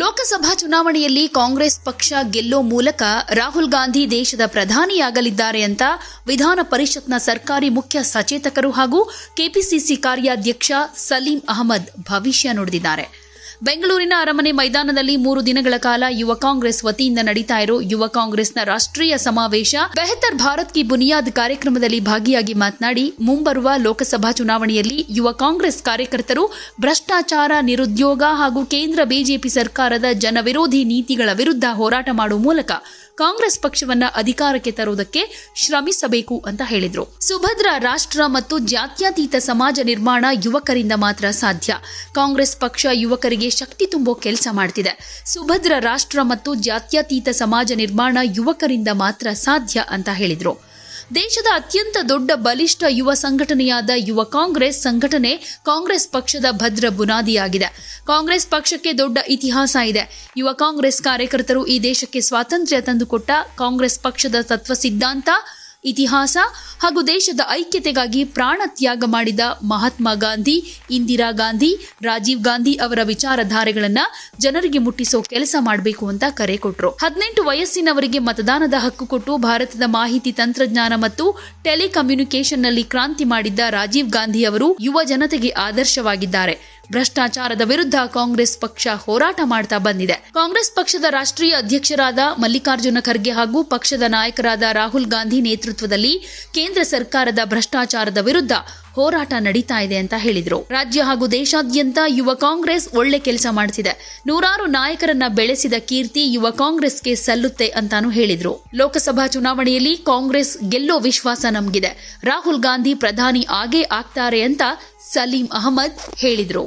ಲೋಕಸಭಾ ಚುನಾವಣೆಯಲ್ಲಿ ಕಾಂಗ್ರೆಸ್ ಪಕ್ಷ ಗೆಲ್ಲೋ ಮೂಲಕ ರಾಹುಲ್ ಗಾಂಧಿ ದೇಶದ ಪ್ರಧಾನಿಯಾಗಲಿದ್ದಾರೆ ಅಂತ ವಿಧಾನ ಪರಿಷತ್ನ ಸರ್ಕಾರಿ ಮುಖ್ಯ ಸಚೇತಕರು ಹಾಗೂ ಕೆಪಿಸಿಸಿ ಕಾರ್ಯಾಧ್ಯಕ್ಷ ಸಲೀಂ ಅಹಮದ್ ಭವಿಷ್ಯ ನುಡಿದಿದ್ದಾರೆ ಬೆಂಗಳೂರಿನ ಅರಮನೆ ಮೈದಾನದಲ್ಲಿ ಮೂರು ದಿನಗಳ ಕಾಲ ಯುವ ಕಾಂಗ್ರೆಸ್ ವತಿಯಿಂದ ನಡೀತಾ ಇರೋ ಯುವ ಕಾಂಗ್ರೆಸ್ನ ರಾಷ್ಟ್ರೀಯ ಸಮಾವೇಶ ಬೆಹತರ್ ಭಾರತ್ ಕಿ ಬುನಿಯಾದ್ ಕಾರ್ಯಕ್ರಮದಲ್ಲಿ ಭಾಗಿಯಾಗಿ ಮಾತನಾಡಿ ಮುಂಬರುವ ಲೋಕಸಭಾ ಚುನಾವಣೆಯಲ್ಲಿ ಯುವ ಕಾಂಗ್ರೆಸ್ ಕಾರ್ಯಕರ್ತರು ಭ್ರಷ್ಟಾಚಾರ ನಿರುದ್ಯೋಗ ಹಾಗೂ ಕೇಂದ್ರ ಬಿಜೆಪಿ ಸರ್ಕಾರದ ಜನವಿರೋಧಿ ನೀತಿಗಳ ವಿರುದ್ಧ ಹೋರಾಟ ಮಾಡುವ ಮೂಲಕ ಕಾಂಗ್ರೆಸ್ ಪಕ್ಷವನ್ನ ಅಧಿಕಾರಕ್ಕೆ ತರುವುದಕ್ಕೆ ಶ್ರಮಿಸಬೇಕು ಅಂತ ಹೇಳಿದರು ಸುಭದ್ರ ರಾಷ್ಟ್ರ ಮತ್ತು ಜಾತ್ಯತೀತ ಸಮಾಜ ನಿರ್ಮಾಣ ಯುವಕರಿಂದ ಮಾತ್ರ ಸಾಧ್ಯ ಕಾಂಗ್ರೆಸ್ ಪಕ್ಷ ಯುವಕರಿಗೆ ಶಕ್ತಿ ತುಂಬೋ ಕೆಲಸ ಮಾಡ್ತಿದೆ ಸುಭದ್ರ ರಾಷ್ಟ್ರ ಮತ್ತು ಜಾತ್ಯತೀತ ಸಮಾಜ ನಿರ್ಮಾಣ ಯುವಕರಿಂದ ಮಾತ್ರ ಸಾಧ್ಯ ಅಂತ ಹೇಳಿದರು ದೇಶದ ಅತ್ಯಂತ ದೊಡ್ಡ ಬಲಿಷ್ಠ ಯುವ ಸಂಘಟನೆಯಾದ ಯುವ ಕಾಂಗ್ರೆಸ್ ಸಂಘಟನೆ ಕಾಂಗ್ರೆಸ್ ಪಕ್ಷದ ಭದ್ರ ಬುನಾದಿಯಾಗಿದೆ ಕಾಂಗ್ರೆಸ್ ಪಕ್ಷಕ್ಕೆ ದೊಡ್ಡ ಇತಿಹಾಸ ಇದೆ ಯುವ ಕಾಂಗ್ರೆಸ್ ಕಾರ್ಯಕರ್ತರು ಈ ದೇಶಕ್ಕೆ ಸ್ವಾತಂತ್ರ್ಯ ತಂದುಕೊಟ್ಟ ಕಾಂಗ್ರೆಸ್ ಪಕ್ಷದ ತತ್ವ ಸಿದ್ಧಾಂತ ಇತಿಹಾಸ ಹಾಗೂ ದೇಶದ ಐಕ್ಯತೆಗಾಗಿ ಪ್ರಾಣ ತ್ಯಾಗ ಮಾಡಿದ ಮಹಾತ್ಮ ಗಾಂಧಿ ಇಂದಿರಾ ಗಾಂಧಿ ರಾಜೀವ್ ಗಾಂಧಿ ಅವರ ವಿಚಾರಧಾರೆಗಳನ್ನು ಜನರಿಗೆ ಮುಟ್ಟಿಸೋ ಕೆಲಸ ಮಾಡಬೇಕು ಅಂತ ಕರೆ ಕೊಟ್ಟರು ಹದಿನೆಂಟು ವಯಸ್ಸಿನವರಿಗೆ ಮತದಾನದ ಹಕ್ಕು ಕೊಟ್ಟು ಭಾರತದ ಮಾಹಿತಿ ತಂತ್ರಜ್ಞಾನ ಮತ್ತು ಟೆಲಿಕಮ್ಯುನಿಕೇಷನ್ನಲ್ಲಿ ಕ್ರಾಂತಿ ಮಾಡಿದ್ದ ರಾಜೀವ್ ಗಾಂಧಿ ಅವರು ಯುವ ಜನತೆಗೆ ಆದರ್ಶವಾಗಿದ್ದಾರೆ ಭ್ರಷ್ಟಾಚಾರದ ವಿರುದ್ಧ ಕಾಂಗ್ರೆಸ್ ಪಕ್ಷ ಹೋರಾಟ ಮಾಡ್ತಾ ಬಂದಿದೆ ಕಾಂಗ್ರೆಸ್ ಪಕ್ಷದ ರಾಷ್ಟ್ರೀಯ ಅಧ್ಯಕ್ಷರಾದ ಮಲ್ಲಿಕಾರ್ಜುನ ಖರ್ಗೆ ಹಾಗೂ ಪಕ್ಷದ ನಾಯಕರಾದ ರಾಹುಲ್ ಗಾಂಧಿ ನೇತೃತ್ವ ನೇತೃತ್ವದಲ್ಲಿ ಕೇಂದ್ರ ಸರ್ಕಾರದ ಭ್ರಷ್ಟಾಚಾರದ ವಿರುದ್ಧ ಹೋರಾಟ ನಡೀತಾ ಇದೆ ಅಂತ ಹೇಳಿದರು ರಾಜ್ಯ ಹಾಗೂ ದೇಶಾದ್ಯಂತ ಯುವ ಕಾಂಗ್ರೆಸ್ ಒಳ್ಳೆ ಕೆಲಸ ಮಾಡ್ತಿದೆ ನೂರಾರು ನಾಯಕರನ್ನ ಬೆಳೆಸಿದ ಕೀರ್ತಿ ಯುವ ಕಾಂಗ್ರೆಸ್ಗೆ ಸಲ್ಲುತ್ತೆ ಅಂತಾನು ಹೇಳಿದ್ರು ಲೋಕಸಭಾ ಚುನಾವಣೆಯಲ್ಲಿ ಕಾಂಗ್ರೆಸ್ ಗೆಲ್ಲೋ ವಿಶ್ವಾಸ ನಮಗಿದೆ ರಾಹುಲ್ ಗಾಂಧಿ ಪ್ರಧಾನಿ ಆಗೇ ಆಗ್ತಾರೆ ಅಂತ ಸಲೀಂ ಅಹಮದ್ ಹೇಳಿದರು